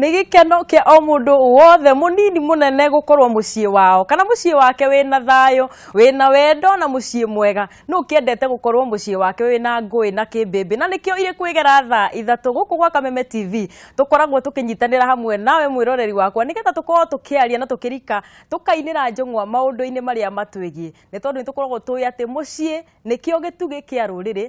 nä gä keno kä o må ndå wothe må nini må nene gå wao kana må wake wä na thayå wä na wendo na må mwega no å kä endete gå wake wä na ngåä na kä na nikio kä o irä kwä gera thaa gwa kameme tv tå koragwo tå kä nyitanä hamwe nawe mwä roreri wakwa nä getha tå korwo tå kä aria na tå kä rika tå kainä ra njång'wa maå marä a matwä nä tondå nä tå koragwo tå ä atä må ciä nä kä o gä tugä kä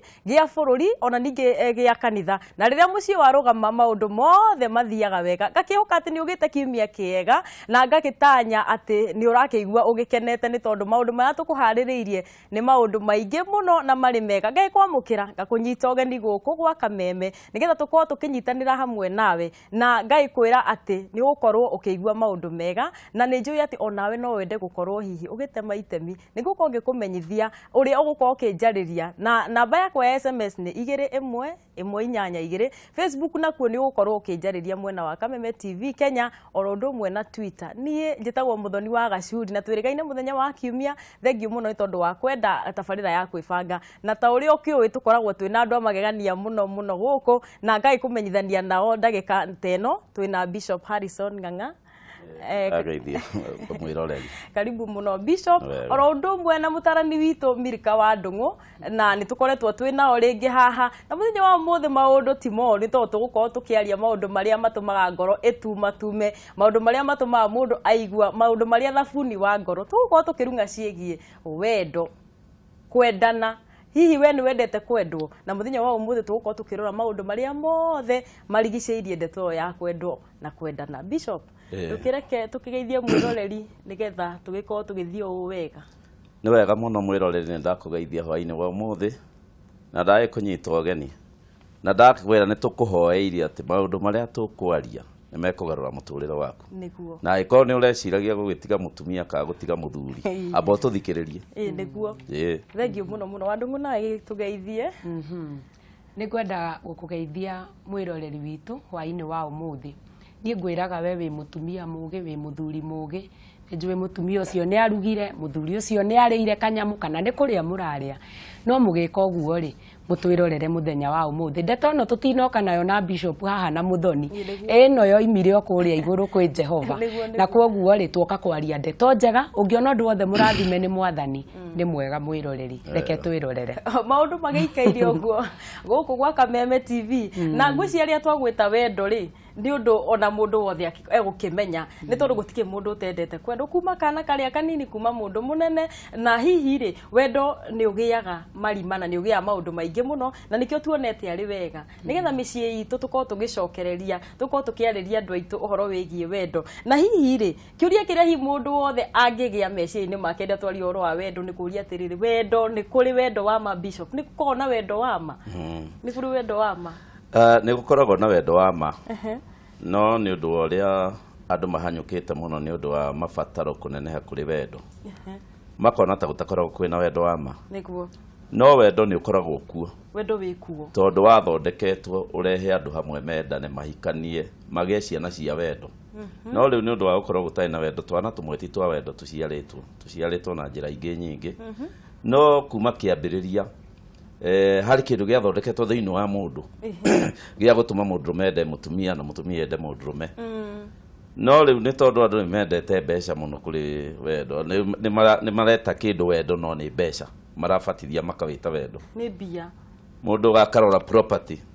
ona ningä eh, gä kanitha na rä rä a må ciä warå gama maå ndå mothe mathiaga wega wega ngakihoka atä nä å gä te kiumia kä ega na ngagätanya atä nä å rakä igua å gä kenete nä tondå maå ndå marä a tå kå harä rä irie nä maå ndå maingä må no na marä mega ngagä kwamå kä ra ngakå nyita å geni gå kå gwa kameme nä getha tå korwo tå kä nyitanä ra hamwe nawe na ngagä kwä ra atä nä å korwo å kä igua maå ndå mega na nä njå atä onawe no wende gå korwo hihi å gä tema itemi nä gå korwo ngä kå menyithia å rä a å gå korwo å njarä ria na namba yakwa ya sms nä igä rä ä mwe ä mwe inyanya igä rä facebook nakuo nä å gå korwo å kä njarä ria mwena wa Kameme tv kenya oro ndu mwe na twitter nie njitagwo muthoni wa gacuri na twirigaine muthenya wa kiumia thengiu muno ni tondu wa kwenda tafarira ya kwibanga na ta okio itukoragwo twina andu amagegania muno muno guko na ngai kumenyithania nao dagika teno twina bishop harrison ng'ang'a Eh, eh, agaithia kumwira uregi karibu muno bishop oro undu mwe na mutarani wito mirika wa ndungu na nitukoretwo twi nao ringi haha na muthenya wa muthi maundu timo ni to tugukorwo tukiaria maundu maria matumaga ngoro ituma tume maundu maria matumaga mundu aigua maundu maria thabuni wa ngoro tugukorwo tukirunga ciegie wendo kwendana hihi we ni wendete kwendwo na muthenya wa umuthi tugukorwo tukirora maundu maria mothe marigicirie ndeto yo ya kwendwo na kwendana bishop Eh. tukireke tukigeithie mwiroreri nigetha tugikorwo tugithie uu wega ni wega muno mwiroreri ni ndakugeithia hwaini wa muthi na ndai kunyitwa ũgeni na ndakwira ni tukuhoeirie ati maundu maria tukwaria nä mekågarå ra må tå rä re waku na angä korwo nä å reciragia gå gä tiga må tumia ka gå tiga må thuri amba niguo tå thikä rä rie nä guo thengiå må no må no wandå tå geithie mhm. nä mwä roreri witå hwainä wa å må thä niä ngwä raga we wä må tumia må gä wä må thuri må gä njå må tumia å cio nä arugire må thuri å cio nä arä ire kanyamå kana nä kå rä a må rarä a no må gä ka å guo-rä må twä rorere må thenya wa å må thä ndeta no tå tinoka nayo na bishop haha na må thoni ä no yo imire o kå rä a igå rå kwä jehova na koguo-rä tuoka kwaria ndeto njega å ngä ona å ndå wothe må rathime nä mwathani mm. nä mwega mwä roreri eh. reke twä rorere maå ndå magä ikaire å guo gå kå gwaka meme tv mm. na ngwä cia rä a twagwä ta wendo rä ni undu ona mundu wothe egå ni tondu gutike mundu utendete kwendo kuma kana karä a kanini kuma mundu munene na hihi ri wendo ni å gä aga marima na nä å gä aga maå na nä tuonete ari wega nigetha getha mä mm. ciä tugicokereria tå tukiariria tå aitu uhoro tå wendo na hihi ri kiuria å ria kä hihi må wothe angigia gä a make rä a uhoro wa wendo ni kuria ria wendo ni kuri wendo wa ma bishop ni korwo na wendo wa ma mm. ni kuri wendo wa ma Eh, nä gå koragwo na wendo wa ma no nä å ndå wa å rä a andå mahanyå te må no nä å ndå wa mabataro kå neneha kå rä wendo makona ta gå takoragwo kwä na wendo wa ma no wendo nä å koragwo kuo wendo tondå wathondeketwo å rehe andå hamwe mendane mahikanie magä ciana cia wendo mhm. no rä u nä å ndå wa gå korwo gå tarä na wendo twana tå mweti twa wendo tå ciarä two tå ciarä two na njä ra ingä nyingä mhm. no kuma kä ambä rä ria eh harä kä ndå gä athondeketwo thä inä wa må ndå gä a gå tå ma må ndå mende må tumia na må tumia ende må ndå me mm. no rä u nä tondå andå nä mendete mbeca må no kå rä wendo nä mareta kä ndå wendo no nä mbeca marabatithia makawä ta wendo må ndå gakarora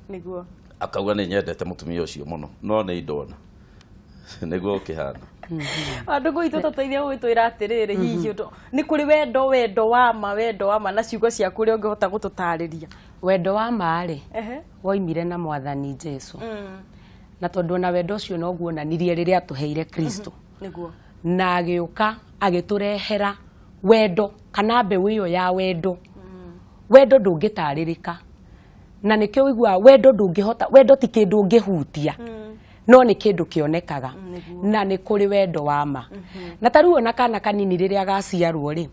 niguo akauga nä nyendete må tumia å cio må no no nä indona nä guo å kä hana Mm-hmm. andå gå itå tåteithia twä ra atä rä rä hihi nä kå rä wendo wendo wa ma wendo wa ma na ciugo ciaku rä a å ngä hota gå tå tarä ria wendo wa marä woimire na mwathani jesu mm. na tondå ona wendo å cio noguo onanirie rä rä a tå heire kristo mm-hmm. na agä å ka agä tå rehera wendo kana mbeå ä yo ya wendo mm. wendo ndå ngä tarä rä ka na nä kä å igua wendo ndå ngä hota wendo ti kä ndå ngä hutia mm no nä kä ndå kä onekaga mm, na nä kå rä wendo wa ma mm-hmm. na tarä u ona kana kanini rä rä a gaciarwo rä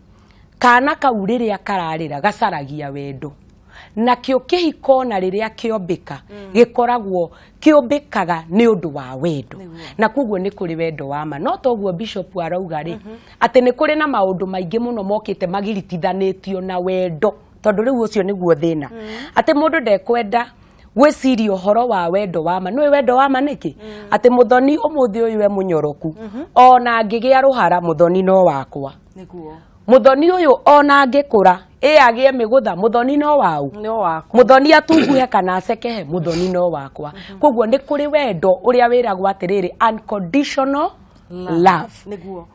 kana kau rä rä a kararä ra gacaragia wendo ka gä koragwo kä ombä kaga nä å ndå wa wendo na koguo kå rä wendo wa ma no toguo bishop arauga rĩ mm-hmm. atĩ nĩ kũrĩ na maũndũ maingĩ mũno mokĩte tio na wendo nä guo thä na mm. atä må ndå ndekwenda gwiciria uhoro wa wendo wa ma nä wendo wa ma nä kä atä må thoni å må thä å yå e må nyoroku mm-hmm. ona ngä gä a rå hara må thoni no wakwa må thoni å yå ona ngä kå ra ä e mä gå tha må thoni no wau må thoni atunguhe kana acekehe må thoni no wakwa koguo nä kå rä wendo å rä a wä ragwo atä rä rä love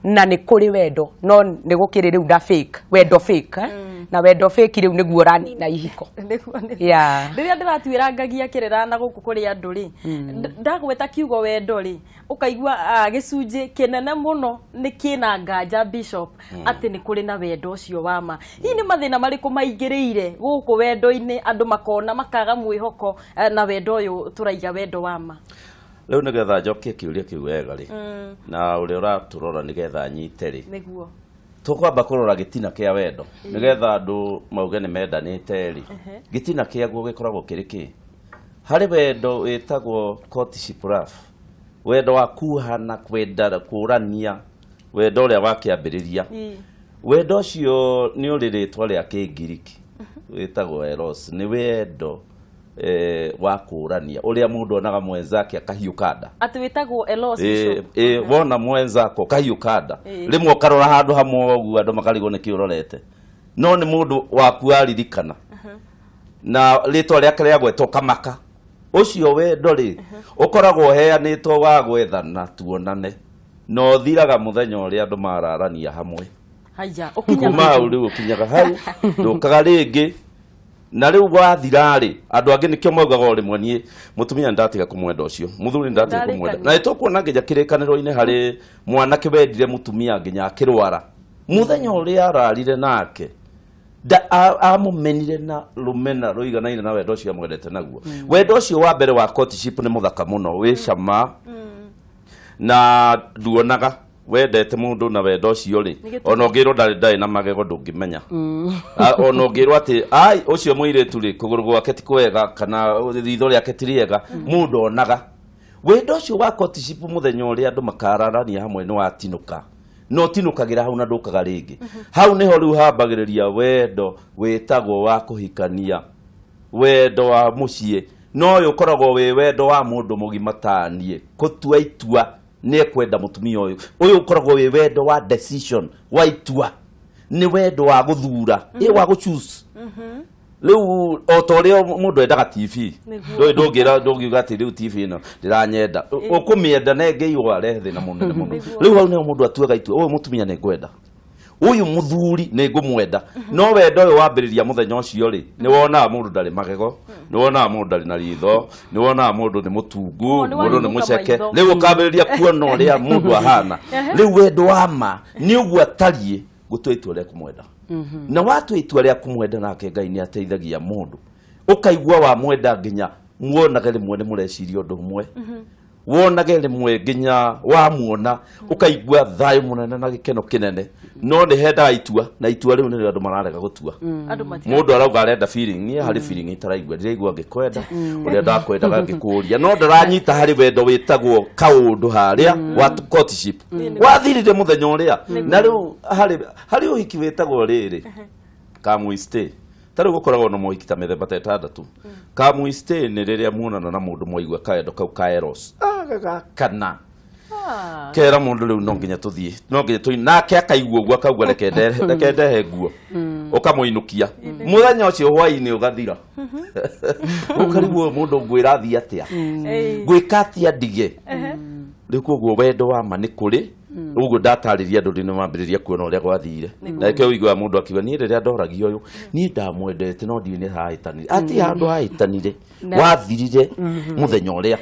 na nä kå rä wendo no nä gå kä rä rä u na fake wendo fake eh? mm. na wendo fake rä u nä guo ranina ihiko rä rä a ndä ratuä kä rä ra na gå kå kå rä andå rä ndagweta kiugo wendo rä å kaigua ah, gä cunjä kä nene må no nä kä na nganja atä nä kå rä na wendo å cio wa ma hihi nä mathä na marä kå maingä rä ire gå kå wendo-inä andå makona makaga mwä hoko eh, na wendo å yå tå raiga wendo wa ma rä u nä getha njokie kä å ria kä u wega rä mm. na å rä a å ratå rora nä getha nyite rä nä tukwamba kurora gitina kia wendo mm. nigetha andu mauge ni mendanite ri gitina kia guo gikoragwo kiri ki hari wendo witagwo courtship love wendo wa kuhana kwenda kurania wendo uria wa kiambiriria mm. wendo ucio ni uri ritwa ria kingiriki witagwo eros ni wendo e, wa kurania uria mundu onaga mwenzake akahiukanda ati witagwo elos e, e, wona mwenzako kahiukada e. rimwe karora handu hamwe ogu andu makarigwo niki urorete no ni mundu waku aririkana uh -huh. na ritwa riake riagwetwo kamaka ucio wendo ri uh -huh. ukoragwo heanitwo wa gwethana tuonane no thiraga muthenya uria andu mararania hamwe haya ukinya riu ukinyaga hau ndukaga ringi na rä u wathirarä andå angä nä kä o maugaga rä mwe niä må tumia nä ndatiga kå mwenda å cio må thuri nä ndatiga kå mwenda na nä tå kuona nginya kä rä kanä ro-inä harä mwanake wendire må tumia nginya akä rwara thenya å rä ararire nake amå menire na rå mena rå iganaine na wenda å cio amwendete naguo mm. wenda å cio wa mbere wa nä må thaka må no wä mm. cama mm. na nduonaga wendete ndå na wendo cio ri ona ngirwo ndari ndari na magego menya mm. ona ngirwo ati ai ucio muiretu ri kuguru gwake ti kwega kana ritho riake ti må mm. ndå onaga wendo ucio wa å rä a andå makararania hamwe ni ka no tinukagira hau na ndukaga ringi mm-hmm. hau niho riu hambagiriria wendo witagwo wa kuhikania wendo wa mucii no ukoragwo we wendo wa mundu mugima tanie kutua itua nä ekwenda må tumia å yå å yå å koragwo wä wendo wa decision wa itua nä wendo wa gå thura ä wa gå rä u o ta å rä a må ndå endaga tv ndå ngä uga atä rä u tv ä no ndä ranyenda å kå mä enda nengä iå arehe thä na må nene må no rä u hau nä o må ndå atuaga itua å yå må tumia nä ngwenda uyu muthuri nä ngå mwenda no wenda å yå wambä rä ria må thenya å cio rä nä wonaga må ndå ndarä magego nä wonaga må ndå ndarä na ritho nä wonaga må ndå nä må tungu må ndå nä må ceke rä u å kambä rä ria kuona å rä a må ndå ahana rä u wendo wa ma nä å guo atariä gå tå itua rä a kå mwenda mhm. na watå itua rä a kå mwenda nake ngai nä ateithagia må ndå å kaigua wa mwenda nginya muonage rä mwe nä må reciria å ndå å mwe mhm wonaga mwe nginya wamuona ũkaigua thayo munene na gikeno kinene no ni hendaga itua na itua rĩu nĩrĩo andũ mararega gũtua mm. mũndũ arauga arenda feeling ni hari mm. feeling itaraigua gikwenda uri mm. ũrĩa ndakwendaga gikuria no ndaranyita hari wendo witagwo kaundu haria wa courtship wathirire mũthenya ũrĩa na rĩu hari harĩ ũhiki riri kamwe stay tarä u gå koragwo na mohikita themba ta ätandatu mm. kamwistä nä rä rä a muonana na må ndå mwaigua kaendo kau kaeros agagakana ah, ah. kera må ndå rä u no nginya tå thiä no nginya tå nake akaigua guo akaugua reke ndehe mm. nguo å mm. kamå inå kia må thenya å cio hwainä å gathira å mm-hmm. kariguo må ndå ngwä rathiä atä a ngwä ka atä a ndige rä u koguo wendo wa ma nä kå rä å guo ndatarä ria andå rä nä mambä rä ria kuona å rä a gwathire nake å igua må ndå akiuga niä rä rä a ndoragia å yå niä ndamwendete no ndiä nä hahätanire mm-hmm. ati handå hahätanire wathirire må thenya å rä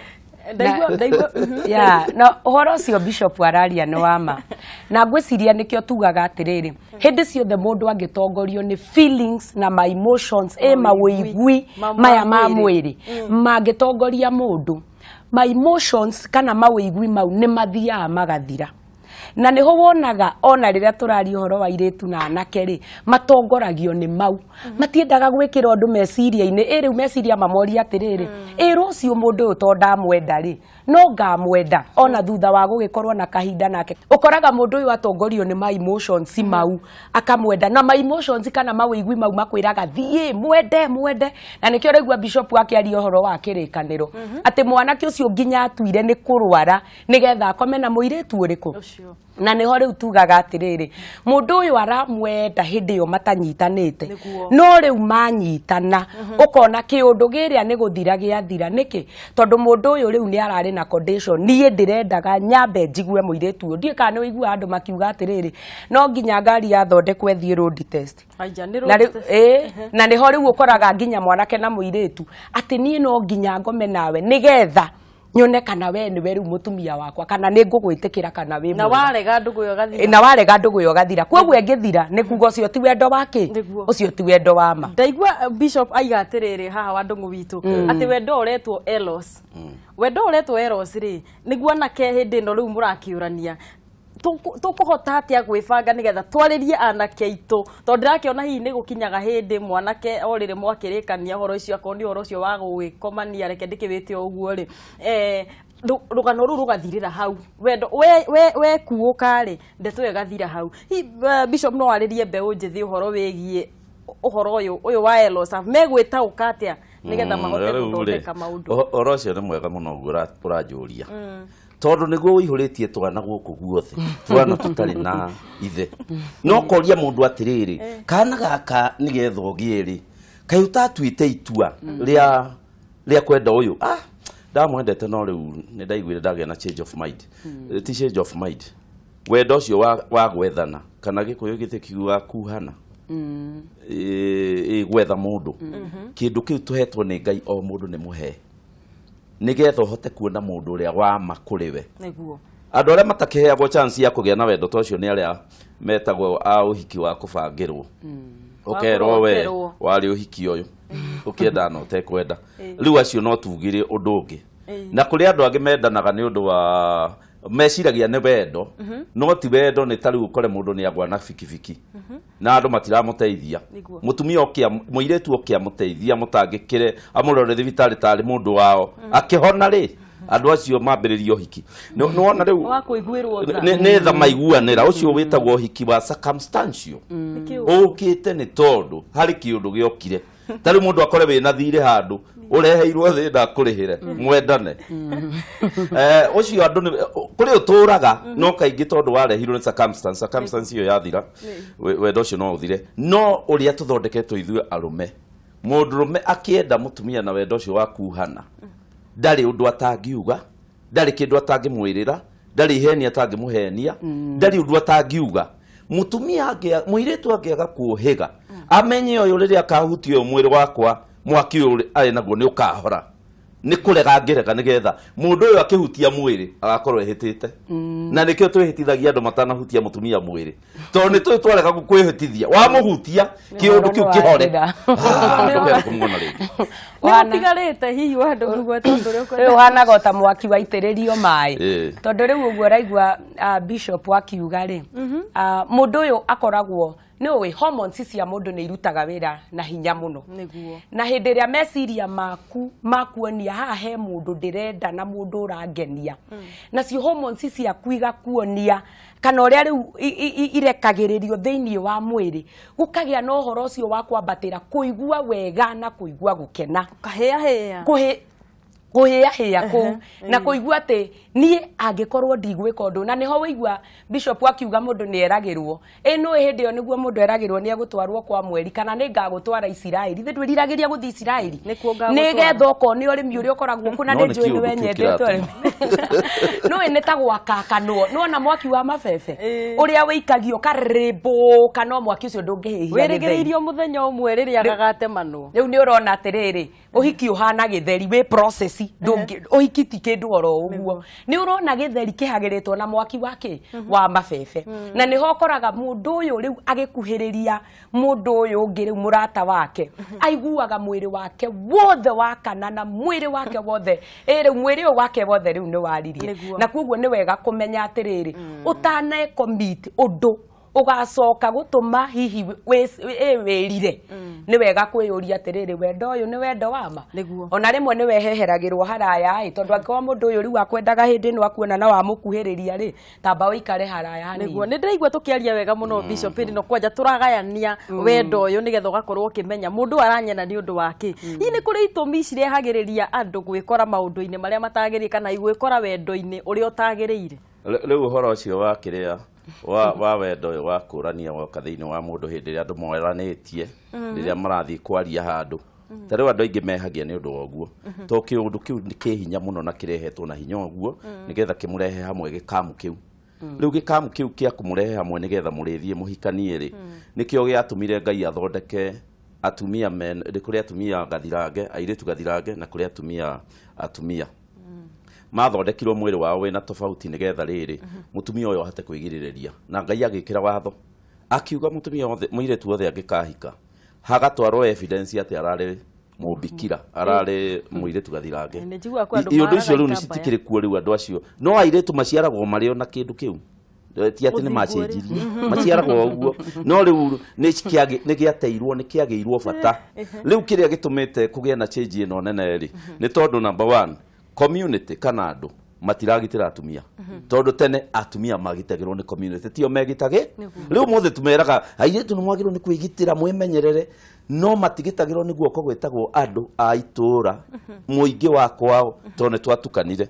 a å horo ucio bishop araria nä wama na ngwä ciria nä kä o tugaga atĩrĩrĩ hĩndĩ ciothe mũndũ angĩtongorio nĩ feelings na ma emotions ĩ mawĩigui maya ma mwä mwĩrĩ mm. mangĩtongoria mũndũ ma emotions kana igui mau nä mathiaga magathira na niho wonaga ona rä rä a tå raria å horo wa irä na anake rä matongoragio nä mau mm-hmm. matiendaga gwä kä ra å ndå meciria-inä ä rä u meciria mamoria atä mm. rä rä ä rå cio må ndå å yå to rä no ngamwenda ona thutha wa gå gä korwo na kahinda nake å koraga må ndå å yå atongorio nä ma emotions mau akamwenda na ma emotions kana mawäigui mau makwä raga thiä mwende mwende na nä kä o rä gua bishop akä horo wa kä rä kanä ro mm -hmm. atä mwanake å cio nginya atuire nä kå rwara nä getha akome na må irä tu å rä kå na niho riu tugaga atiriri mundu uyu aramwenda hindi yo matanyitanite no riu manyitana ukona mm-hmm. kiundu giria ni guthira giathira niki tondu mundu uyu riu ni arari na condition nie ndirendaga nyambe njigue tu uyu ndie kana ni uigua andu makiuga atiriri no nginya ngari yathondekwe na road test na niho riu ukoraga nginya mwanake na muiritu ati nie no nginya ngome nawe nigetha nyone kana we nä we rä u må tumia wakwa kana nä ngå gwä tä kä ra kana na warega ndå gå yo gathira koguo ängä thira nä kuga å cio ti wendo wa kä å cio ti wendo wa ma ndaigua bishop aiga atä rä rä haha wa ndå ngå witå hmm. atä wendo å retwo elos hmm. wendo å elos ri nä guo ke hä ndä ä no rä u må rakä å rania tukuhota atia gwibanga nigetha twaririe anake aitu tondu ndirakiona hihi ni gukinyaga hindi mwanake orire mwakirikania horo icio akorwo ni horo ucio wa gwikomania reke ndikiwite uguo ri eh rugano rå rũgathirĩra hau wendo we kuũka rĩ ndeto ĩyo ĩgathira hau bishop no arĩrie mbeũ njĩthĩ å horo uhoro å horo ũyũ ũyũ wa elosa megwĩta ũka atĩa nĩgetha mm, mahote gũthondeka maũndũ ũhoro ũcio ni mwega mũno guo ũranjũria mm tondu niguo uihuritie twana kå guothe twana tarä na ithe no koria mundu atiriri eh. kana gaka nigetho gieri kai utatuite itua ria ria kwenda uyu ah ndamwendete no riu ni ndaiguire ndagä na change of mind mm. ti change of mind wenda å wa, wa gwethana kana gä kå yå gä tä kiuga kuhana mm. ä gwetha må ndå mm -hmm. kä ndå kä u tå hetwo nä ngai o må ndå nä må hee nigetho hote kuona mundu uria wa makuriwe niguo andå arä a matakä chance ya kå na wendo ta å cio nä arä a metagwo a å hiki wa kå bangä rwo å mm. we warä å hiki å yå å kä enda na å tekwenda rä u acio no tugire undu å ndå å ngä na kå rä andå angä mendanaga nä å ndå wa meciragia nä wendo mhm. no ti wendo nä tarä u kore må ndå nä agwa na bikibiki mhm. na andå matiramå teithia må tumia må irä tu å kä a teithia må tangä kä re amå rore thibitarä tarä må ndå wao mhm. akä hona rä andå acio mambä rä ria hiki nä wona rä unä tha maiguanä ra å cio wä tagwo å hiki wa å kä te nä tondå harä kä å ndå gä okire tarä må ndå akore wä mm. mm. eh, na thirä handå å reheirwo thä ndakå mwendane å cio andå kå rä å tå raga no kaingä tondå warehirwo nä ä yo yathira wenda å cio no å thire no å rä a tå thondeketwo ithue arå me må ndå rå me akä enda må tumia na wenda å cio wa kuhana ndarä å ndå atangiuga ndarä kä ndå atangä mwä rä ra ndarä ihenia atangä må henia mm. ndarä å ndå atangiuga må tumia må irä two angä aga kuå hä ga amenye å yå rä rä a akahutia å mwä rä wakwa mwaki å arä naguo nä å kahora nä kå rega ngä rega nä getha må ndå å yå akä hutia mwä rä agakorwo ehä tä te mm. na nä kä ah, o twä hä tithagia andå matanahutia må tumia mwä rä tondå nä tå twarega kwä hä tithia må hutia kä å ndå kä u kä hore kåmwona rä ngä tigarä tondå mwaki rä u å guo raigua wakiuga rä må ndå å yå akoragwo nä å hormones cia må ndå nä irutaga wä ra na hinya må no na hä ndä ä rä a meciria maku makuonia haha he må ndå ndä renda na må ndå å rangenia mm. nacio hormones ciaku igakuonia kana å rä a rä u irekagä rä rio thä inä wa mwä rä gå kagä a na å horo å cio wa kwambatä ra kå igua wega na kå igua gå kena kå uh -huh. na kũigua atä niĩ angĩkorwo ndigwĩka ũndũ na nĩho wĩigua bishop akiuga mũndũ ni eragĩrwo ĩ nũĩ hĩndĩ ĩyo nĩguo mũndũ eragĩrwo nĩ egũtwarwo kwa mweri kana nĩ ngagũtwara iciraĩri ithe ndwĩriragĩria gũthiĩ iciraĩri nĩgetha okorwo nĩ ũrĩmi ũrĩa ũkoragwo kuo na nĩ njũĩ nĩ wenyendete ũrĩmi nũĩ nĩ ta gwakakanwo na mwaki wa mabebe ũrĩa wĩikagio karĩmbũka kano mwaki ũcio ndũngĩhĩhia wĩrĩgĩrĩirio mũthenya ũmwe rĩrĩa gagatemanwo rĩu nĩ ũrona atĩrĩrĩ uhiki uhana githeri we process uhiki ti kindu oro uguo ni urona githeri kihagiritwo na mwaki wake mhm. wa mabebe mhm. na ni hokoraga mundu uyu riu agikuhiriria mundu uyu ungi riu murata wake mhm. aiguaga mwiri wake wothe wakana na mwiri wake wothe ere mwiri wake wothe riu ni waririe na koguo ni wega kumenya atiriri utane mm. commit undu ugacoka gutuma hihi wirire mm. ni wega kwiyuria atiriri wendo uyu ni wendo wa ma ona rimwe ni weheheragirwo haraya i tondu angikorwo mundu uyu riu akwendaga hindi ni wakuona na wamukuhiriria ri tamba uikare haraya niguo ni ndiraigua tukiaria wega muno mm. bishop no kwanja turagayania mm. wendo uyu nigetha ugakorwo ukimenya mundu aranyena ni undu wake ii ni kuri itumi cirehagiriria andu gwikora maundu-ini maria matagirire kana igwikora wendo-ini uria utagirire riu uhoro ucio wa kiria wa wa wendo ũyũ wa kũrania woka thĩinĩ wa mũndũ hĩndĩ ĩrĩa andũ moeranĩtie mm-hmm. rĩrĩa marathiĩ kwaria handũ ta rĩu andũ aingĩ mehagia nĩ ũndũ woguo mm-hmm. to kĩũndũ kĩu kĩ hinya mũno na kĩrehetwo na hinya ũguo mm-hmm. nĩgetha kĩmũrehe hamwe gĩkamu kĩu rĩu gĩkamu kĩu kĩa kũmũrehe hamwe nĩgetha mũrĩthiĩ mũhikanie rĩ nĩkĩo gĩatũmire ngai athondeke atumia men kũrĩ atumia gathirange airĩtu gathirange na kũrĩ atumia atumia mathondekirwo mwĩrĩ wao wĩna tofauti nĩgetha rĩrĩ mũtumia ũyũ ahote kwĩgirĩrĩria na ngai agĩkĩra watho akiuga mũtumia wothe mũirĩtu wothe angĩkahika hagatwarwo evidence atĩ ararĩ mũbikira ararĩ mũirĩtu gathirange iũndũ icio rĩu nĩcitikĩrĩ kuo rĩu andũ acio no airĩtu maciaragwo marĩ ona kĩndũ kĩu ti atĩ nĩ macenjirie maciaragwo ũguo no rĩu nĩ gĩateirwo nĩ kĩagĩirwo bata rĩu kĩrĩa gĩtũmĩte kũgĩe na change ĩno nene rĩ nĩ tondũ number one community kana matiragitä matiragitira atumia mm -hmm. tondu tene atumia magitagirwo ni community tio megitage riu muthe tumeraga airitu ni mwagirwo ni kwigitira mwimenyerere no matigitagirwo ni guoko gwetagwo andu a itura ra må mhm. ingä wakwao mhm. tondå nä twatukanire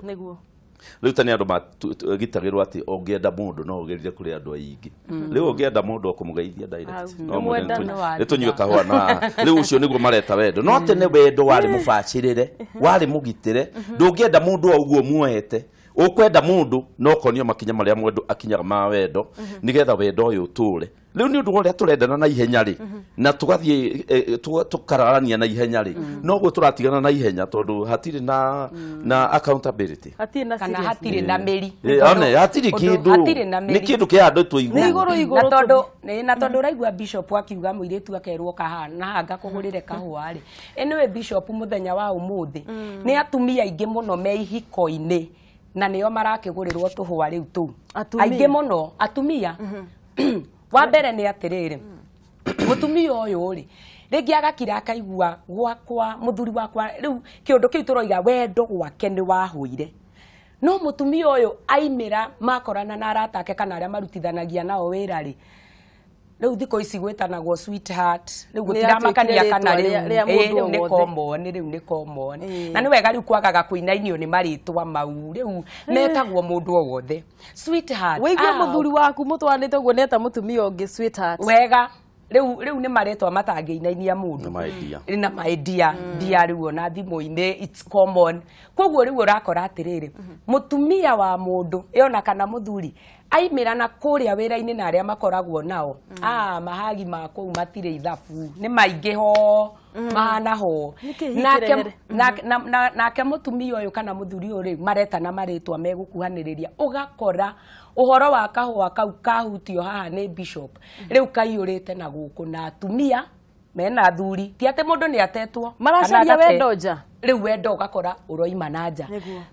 rä u ta nä andå magitagä rwo atä å ngä enda må ndå no å gerie kå rä andå aingä mm. rä u å ngä enda må ndå akå må geithianä nä tå nyue kahå na rä u å cio nä guo mareta wendo no tene mm. wendo warä må bacä rä re mm. warä må gitä re mm-hmm. ndå ngä enda må ndå ouguo muoete ukwenda mundu no konio makinya maria mwendu akinyaga ma wendo mm -hmm. nigetha wendo uyu ture riu ni undu woria turendana na ihenya ri mhm. na tugathie e, e, tukararania na ihenya ri mhm. no gwe turatigana na ihenya tondu hatiri na mhm. na accountability hatiri na kana hatiri na meri ane eh, hatiri kidu ni kindu kia andu igu na tondu na tondu raigua bishop akiuga muiretu akerwo kaha na hanga kugurire kahwa ri anyway bishop muthenya wa umuthi mm. ni atumia ingi muno me ihiko-ini na nä o marakĩgũrĩrwo tũhũa rĩu tũu aingĩ mũno atumia mm-hmm. wa mbere ni atiriri mutumia ũyũ ri ringi agakira akaigua gwakwa muthuri wakwa riu kiundu kiu turoiga wendo gwake ni wahuire no mutumia ũyũ aimira makorana na arata ake kana aria marutithanagia nao wĩra rĩ rä u thikå ici gwä tanagwo rä u gå tiramakania kana rä nä common rä u nä na nä wega rä u kwagaga kå inainio nä marä twa mau rä u metagwo må ndå o wothe wä igue må thuri waku må twanä te guo neta må tumia å ngä wega riu riu ni inainia må mundu na maidia ndia u ona rä u it's common atä rä rä må tumia wa mundu ona kana thuri aimärana kå rä a wä na arä a makoragwo nao mm. a ah, mahagi ma kå u matirä ithabu nä maingä ho mm. ho nake mm-hmm. nake -hmm. na, må tumia å yå kana må thuri å rä maritwa marä twa megå kuhanä rä ria å gakora å horo wa kahåa kau kahutio haha nä bishop mm-hmm. rä u kaiyå rä te na gå kå na atumia mena thuri ti atä må ndå nä atetwo maracaria wendo nja u wendo å gakora å roima na nja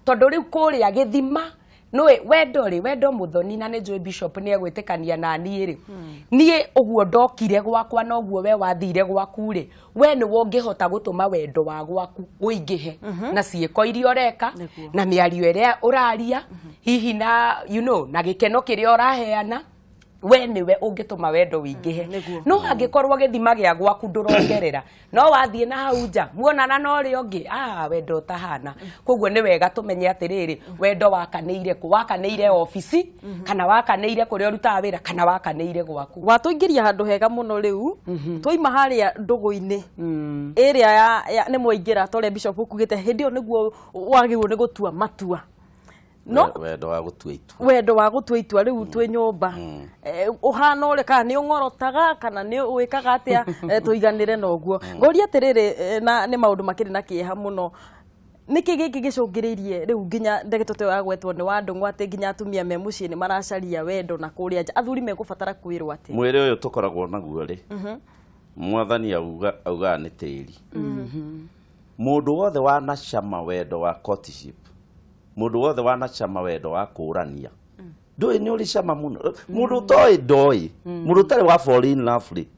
tondå rä u kå rä a gä thima nä wendo rä wendo må thoni na nä njå bishop nä egwä tä kania na niä rä niä å guo ndokire gwakwa noguo we wathire gwaku rä we nä wo ngä hota gå tå ma wendo wa gwaku wå ingä he mhm. na ciäko irio å reka na mä ario ä rä a å raria mhm. hihi na you know, na gä keno kä rä a å raheana we niwe ungituma wendo wingihe mm, no angikorwo githima gia gwaku ndurongerera no wathie na hau nja muonana na uri ungi ah wendo tahana koguo ni wega tumenye atiriri wendo wakaniire ku wakaniire ofisi mm-hmm. kana wakaniire kuri urutaga wira kana wakaniire gwaku watuingiria handu hega muno riu mm-hmm. twaima haria ndugu-ini iria mm. ya ni mwaingira tore bishop ukugite hindi iyo niguo wagiwo ni gutua matua no wendo wa gũtua itua wendo wa gũtua itua rĩu mm. twĩ nyũmba mm. eh, ũhana ũrĩ kana nĩ ũng'orotaga kana nĩ wĩkaga atĩa eh, tũiganĩre na ũguo mm. ngũria atĩrĩrĩ eh, na nĩ maũndũ makĩrĩ na kĩeha mũno nĩkĩ gĩkĩ gĩcũngĩrĩirie rĩu nginya ndegetũ teo yagwetwo nä wa ndũng'ũ atĩ nginya atumia me ciä nä maracaria wendo na kũrĩa nja athuri megũbatara rä å yå tå koragwo naguo rä mhm. mwathani auga tä ri må ndå wothe wanacama wendo wa courtship mundu wothe wana chama wendo wa kurania mm. ndui ni uri chama muno mundu mm. toi doi mundu mm. tare wa fall in lovely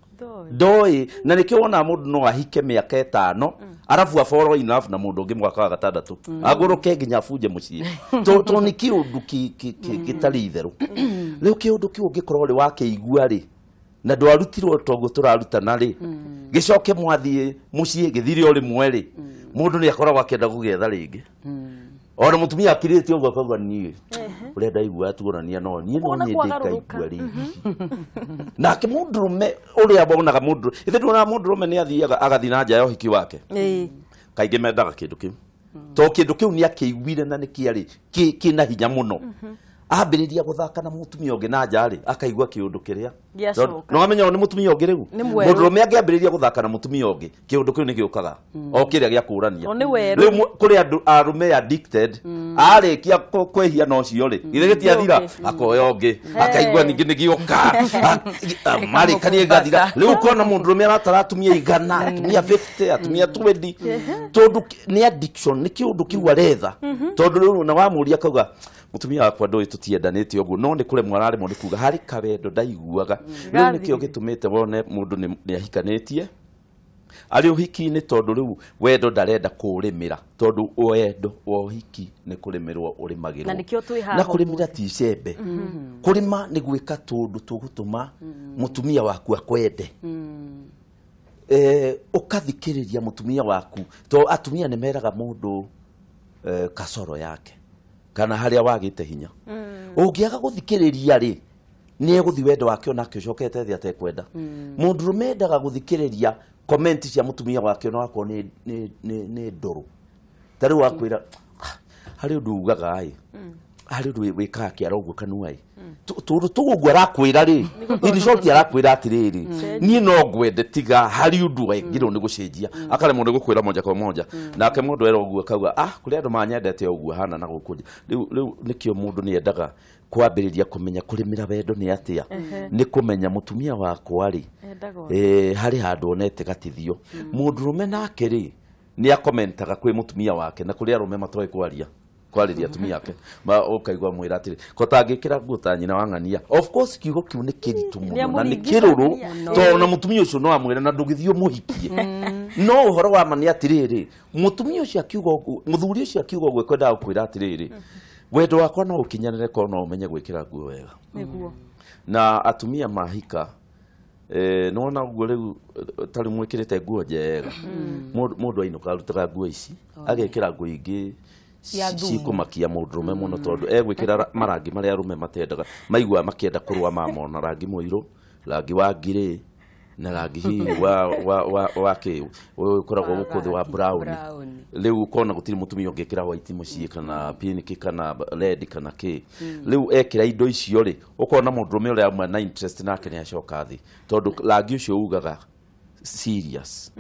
doi na nikio wona mundu no ahike miaka itano arabu aforo in love na mundu ungi mwaka wa gatandatu aguruke nginya fuje mucii to to ni kiundu gitari itheru riu kiundu kiu ungikorwo uri igua ri na arutirwo ndwarutirwo tongu na ri gicoke mwathie mucii githire uri mweri ri mundu ni akoragwo akienda kugetha ringi ona må tumia akä rä te å guo niä å renda igua atuonania no niä no ni ndä ngaigua rä nake må ndå rå me å rä a wonaga må ndå ä thä må ndå rå me nä athiaga agathiä na nja å hiki wake kaingä mendaga kä ndå kä u tondå kä ndå kä u nä akä iguire na nä kä arä kä na hinya må no mhm ambiriria guthaka na mutumia ungi na nja ri akaigua kiundu kiria no amenya ni mutumia ungi riu mudurume angiambiriria guthaka na mutumia ungi kiundu kiu ni giukaga mm. o kiria gia kurania riu kuri andu arume addicted mm. arikia kwehia na ucio ri mm. githe gitiathira akoya ungi akaigua ningi ah, ni gioka ah, marikania igathira riu kona me aratara atumia igana atumia 50 atumia 20 tondu ni addiction ni kiundu kiu aretha mm-hmm. tondu riu na wamuria kauga mutumia wakwa ndoä tå tiendanä å guo no nä kå remwo ararä mo nä kuga harä kawendo ndaiguaga mm. rä u nä kä o gä tå mä te wone må ndå nä ahikanä tie arä å hiki-inä tondå rä u wendo ndarenda kå rä mä ra tondå wendo wa å hiki nä kå rä mä rwo å rä magä na kå rä mä ra ti icembe mm. kå rä ma nä gwä ka tå ndå tå gå tå ma må mm. tumia waku akwende eh, ũkathikĩrĩria mũtumia waku to atumia nĩ meraga mũndũ eh, kasoro yake kana haria wagite hinya ungiaga guthikiriria ri ni eguthi wendo wake ona cokete thä atekwenda mundu mm. rumendaga guthikiriria comment cia mutumia wake ona wakorwo ni ni ni ndoru tariu wakwira ah, harä å ndå ugagaä harä rä wä kaga kä ara å guo kanuai tå gå nguo arakwä ra rä iricoki arakwä ra atä rä mm. rä mm. niä no ngwende tiga harä å ndå wengä mm. rwo nä gå cenjia akaremwo nä gå kwä ra monja kwa moja nake må ndå era å guo ah kå rä andå manyendete å guo hana na gå kå rä u nä kä o må ndå nä endaga kwambiriria kumenya kurimira wendo ni atia ni kumenya mutumia wakwa ri eh hari handu onete gatithio mundu rume nake ri ni akomentaga kwi mutumia wake na kuri arume matoe kwaria kwarĩria atumia ake ma mwĩra mwira kota ngĩkĩra nguo ta nyina wangania of course kiugo kiu ni kiritu muno na ni kiruru to na mũtumia ucio no amwira na ndugithio muhikie mm. no uhoro wa ma nĩ atĩrĩrĩ mũtumia ũcio akiuga ũguo mũthuri ũcio akiuga kwira ekwendaga gũkwĩra atĩrĩrĩ wendo wakwa no ukinyanire ko no umenye gwikira nguo wega na atumia mahika eh, nona guo riu tari mwikirite nguo njega mundu mm. ainuka arutaga nguo ici agekira nguo ingi cikumakia må ndå må no tondå egwä kä ra marangi marä a rå me matendaga maigua makä kå mamona rangi må irå rangi wa ngirä na rangi hihi wa wa wa wa koragwo gå kå thä wa brown rä u kona gå tirä må tumia å ngä kä ra white må ciä kana pink kana red kana kä mm. rä u ekä ra indo icio rä å korna må ndå me å rä amwe na interest nake nä acoka thä tondå rangi å cio ugaga serious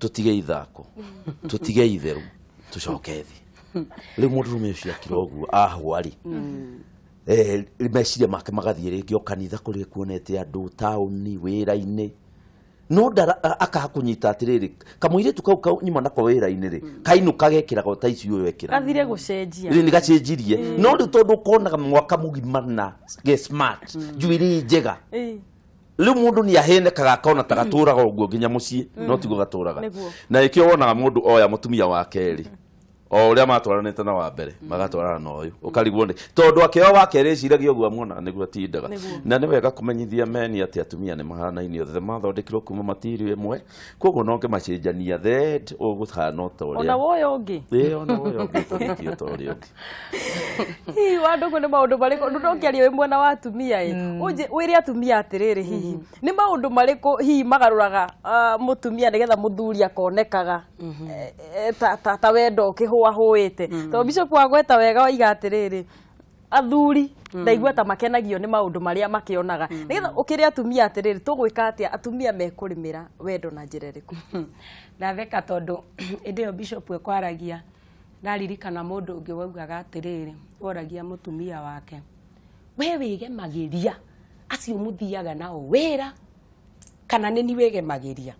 tå tige ithako tå tige itheru tå coke thä rä u må ndå rå mä akira å guo ahwo mm. eh, meciria make magathiä rä ngä kanitha kå rä kuonete andå taåni wä ra-inä no ndara akaha kunyita atiriri kamwire tukau kau nyima nako wira inire mm. kainu kagekira go ta icio wekira gathire gucenjia ri nigacenjirie mm. no ri tondu konaga mwaka mugimana ge smart mm. rä njega rä u må ndå nä ahenekaga akona ta mm. gatå raga å guo nginya mucii mm. no tigo gaturaga na ikio wonaga ndå oya må tumia wakerä mm o uria matwaranite na wa mbere mm. magatwarana na uyu ukarigwo ni tondu akeo wake riciragia uguo muona niguo tindaga na ni wega kumenyithia meni ati atumia ni mahanainie othe mathondekirwo kuma matiri mwe koguo no ngimacenjania that uguthana o ta uria ona woyo ungi ii ona woyo ungi ugikio ta uria ungi hihi wandugu ni maundu mariku ndu ndungiaria wi mwena wa atumia i mm. wire atumia atiriri hihi mm-hmm. ni maundu mariku hihi magaruraga uh, mutumia nigetha muthuri akonekaga mm-hmm. eh, eh, ta wendo ukihu huhite mm. to bishop wagweta wega oiga atiriri athuri mm. ndaigua ta makenagio nä maå ndå marä a makĩonaga mm. nä getha å kä rä atumia atä rä rä tå gwä ka atä atumia mekå rä mä ra wendo na njä ku ndatheka tondå ä yo bishop ekwaragia ndaririkana må ndå å ngä waugaga atä rä rä woragia må wake we wä magiria ria acio må thiaga nao wä ra kana nä ni wä gemagä ria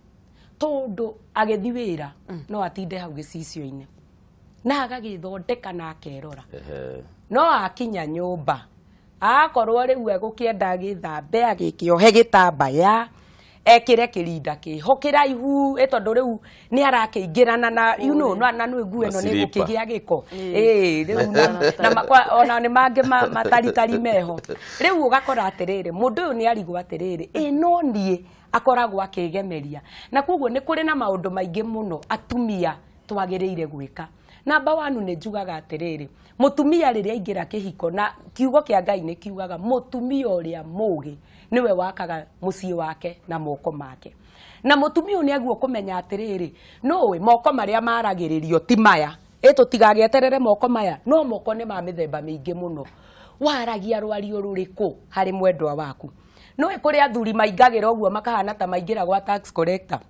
tondå agä thi wä ra no atinde hau gä cicio-inä na agagithondeka na akerora no akinya nyumba akorwo riu egũkĩenda gĩthambe agĩkĩohe gĩtambaya ekĩre kĩrinda kĩhokĩra ihu ĩ tondũ rĩu nĩ arakĩingĩrana na you know, na nĩ nguo ĩno na gũkĩgĩa gĩko ona nĩ mangĩ mataritari meho rĩu ũgakora atĩrĩrĩ mũndũ ũyũ nĩ arigwo atĩrĩrĩ e no niĩ akoragwo akĩgemeria na koguo nĩ kũrĩ na maũndũ maingĩ no atumia twagĩrĩire gwĩka namba wanu nä njugaga atä rä rä rä a aingä ra kä hiko na kiugo kä a ngai nä kiugaga tumia å rä a må gä nä we wakaga må ciä wake na moko make na mutumia å nä aguo kå menya atä rä rä no moko marä a maragä rä rio ti maya ä tå tigagä eterere moko maya no moko nä ma mä themba mä ingä må no waragia rwario rå rä kå harä mwendwa waku nä ä kå rä athuri maingagä ra å guo makahana ta maingä ra gwa tax collector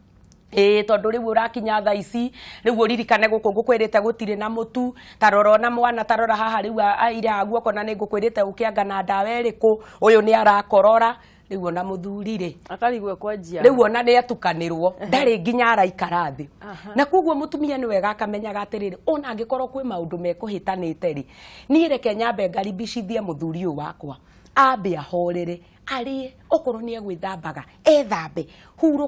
ä tondå rä u å rakinya tha ici rä u ririkane gå kå ngå kwä rä te gå tirä na må tu tarora na mwana tarora haha rä u ira guoko na nä ngå kwä rä te gå kä anga na ndawa rä kå å yå nä arakorora rä u ona må thuri rä u ona nä atukanä rwo ndarä nginya araikara thä na koguo må tumia nä wega akamenyaga atä rä rä ona angä korwo kwä maå ndå mekå hä tanä te rä niä reke nyambe ngaribicithie må thuri å wakwa ambe ahorere arä okorwo nä egwäthambaga ethambe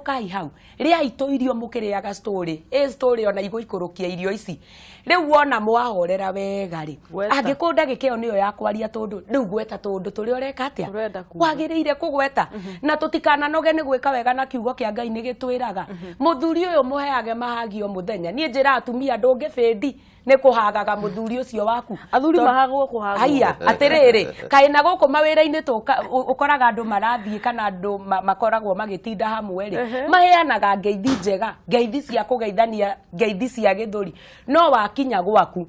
kai hau rä aitå irio må kä rä aga ona igå ikå rå kia irio ici rä u wona mwahorera wega rä angä kå ndagä kä ä yo nä yo yakwaria kwaria rä u gweta tå ndå tå rä a å reka atä a wagä rä ire kå gweta mhm. na tå tikananoge nä gwä ka wega na kiugo kä a ngai nä gä twä raga må mhm. thuri å yå må heage mahagio må thenya niä njä ra atumia ndå ngä bä nä kå hagaga må thuri å cio waku athuri mahagwo kå hagwo atä rä rä kaä na gå kå mawä ra-inä å koraga andå marathi mathiĩ kana andå makoragwo magĩtinda hamwe rĩ maheanaga ngeithi njega ngeithi cia kũgeithania ngeithi cia gĩthũri no wakinya gwaku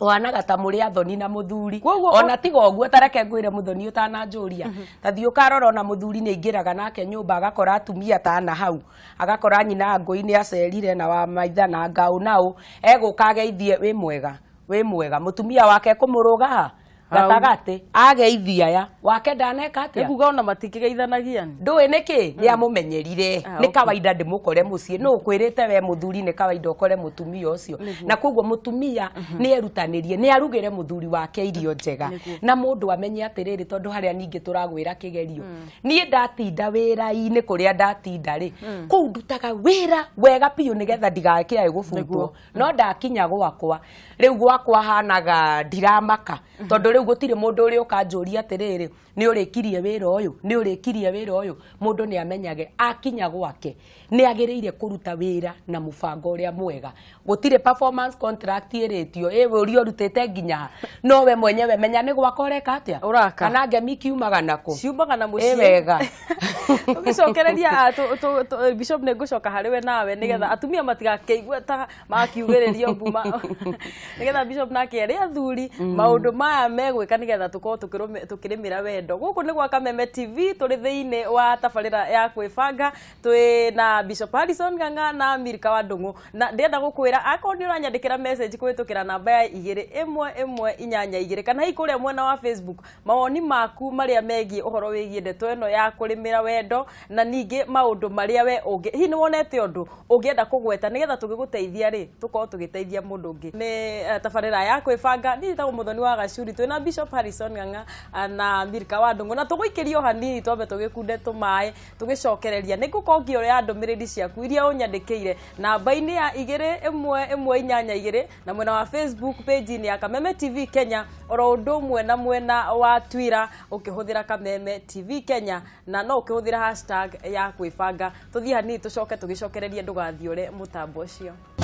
ũhanaga hmm. ta mũrĩ athoni na mũthuri ona tiga ũguo tareke ngwĩre mũthoni ũtananjũria tathiĩ ũkarora ona mũthuri nĩ aingĩraga nake nyũmba agakora atumia tana hau agakora nyina ngũi nĩ acerire na wa maitha na ngaũ naũ egũka ageithie wĩ mwega wĩ mwega mũtumia wake kũmũrũga gatagati ageithia ya wake ndaneka atia nguga ona matikigeithanagia ni ndui niki ni amumenyerire ah, ni kawaida ndimukore mucii no kwirite we muthuri ni kawaida ukore mutumia ucio na koguo mutumia mhm. ni erutanirie ni arugire muthuri wake irio njega na mundu amenye atiriri tondu haria ningi turagwira kigerio mm. nie ndatinda wira-ini kuria ndatinda ri mm. kuu ndutaga wira wega piu nigetha ndigakiae gubutwo no ndakinya gwakwa riu gwakwa hanaga ndiramaka mm-hmm. tondu riu riu gutire mundu uri ukanjuria atiriri ni urikirie wira uyu ni urikirie wira uyu mundu ni amenyage akinya gwake ni agereire kuruta wira na mubango uria mwega gutire performance contract iritio i uri urutite nginya no we mwenye we menya ni gwaka ureka atia uraka kana ngemi kiumaga nako ciumaga na mucii wega tugicokereria ah, bishop ni ngucoka harä we nawe nä getha hmm. atumia matigakeigue ta makiugä mbuma nä getha bishop nake arä athuri hmm. maå maya me gwika nigetha tukorwo tukirimira wendo gũkũ ni gwa kameme tv tũrĩ thĩinĩ wa tabarĩra ya kwĩbanga twi na bishop harrison ng'ang'a na mirika wa ndũng'ũ na ndĩenda gũkwĩra akorwo nĩ ũranyandĩkĩra message kũhĩtũkĩra namba ya igĩrĩ ĩmwe ĩmwe inyanya igĩrĩ kana hihi kũrĩa mwena wa facebook mawoni maku marĩa megiĩ ũhoro wĩgiĩ ndeto ĩno ya kurimira wendo na ningĩ maundu maria we unge hihi ni wonete ũndũ ũngĩenda kũgweta nĩgetha tũgĩgũteithia ri tũkorwo tugiteithia mundu ũngĩ ni eh, tabarĩra ya ni ta mũthoni wa gacuri twĩna na Bishop Harrison Ng'ang'a ah, na Mirka wa Ndung'u na tũgũikĩrio hanini twambe tũgĩkunde tũmaĩ tũgĩcokereria nĩ ngũkongia ũrĩa ndũmĩrĩri ciaku iria ũnyandĩkĩire na baini ya igire emwe emwe nyanya igire na mwena wa Facebook page ni ya Kameme TV Kenya oro ũndũ ũmwe na mwena wa Twitter ũkĩhũthĩra Kameme TV Kenya na no ukihuthira hashtag ya kuifanga tũthiĩ hanini tucoke tugicokereria ndugathiure mutambo ũcio